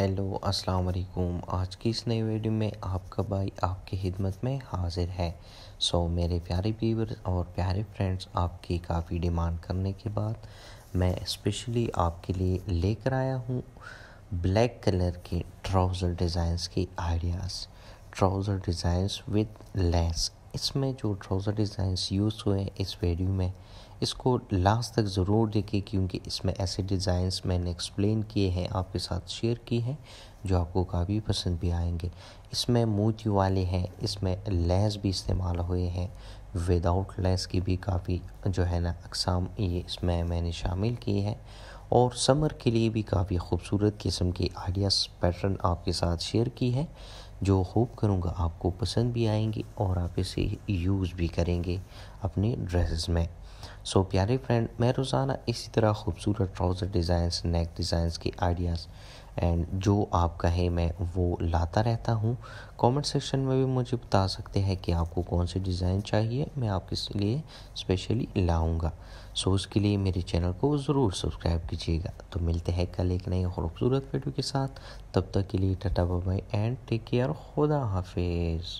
hello अस्सलाम वालेकुम आज की इस नई वीडियो में आपका भाई आपकी खिदमत में हाजिर है सो so, मेरे प्यारे व्यूवर और प्यारे फ्रेंड्स आपकी काफ़ी डिमांड करने के बाद मैं स्पेशली आपके लिए लेकर आया हूँ ब्लैक कलर के ट्राउज़र डिज़ाइंस की ideas trouser designs with lace इसमें जो ट्राउज़र डिज़ाइंस यूज़ हुए हैं इस वीडियो में इसको लास्ट तक ज़रूर देखिए क्योंकि इसमें ऐसे डिज़ाइंस मैंने एक्सप्लेन किए हैं आपके साथ शेयर किए हैं जो आपको काफ़ी पसंद भी आएंगे इसमें मोती वाले हैं इसमें लेस भी इस्तेमाल हुए हैं विदाउट लेस की भी काफ़ी जो है ना अकसाम ये इसमें मैंने शामिल की है और समर के लिए भी काफ़ी खूबसूरत किस्म के आइडियाज़ पैटर्न आपके साथ शेयर की है जो होप करूँगा आपको पसंद भी आएंगे और आप इसे यूज़ भी करेंगे अपने ड्रेसेस में सो प्यारे फ्रेंड मैं रोज़ाना इसी तरह खूबसूरत ट्राउज़र डिज़ाइंस नेक डिज़ाइंस के आइडियाज़ एंड जो आप कहें मैं वो लाता रहता हूँ कमेंट सेक्शन में भी मुझे बता सकते हैं कि आपको कौन से डिज़ाइन चाहिए मैं आपके लिए स्पेशली लाऊंगा सो उसके लिए मेरे चैनल को ज़रूर सब्सक्राइब कीजिएगा तो मिलते हैं कल एक नई खूबसूरत वीडियो के साथ तब तक के लिए tata bye and take care खुदा हाफिज़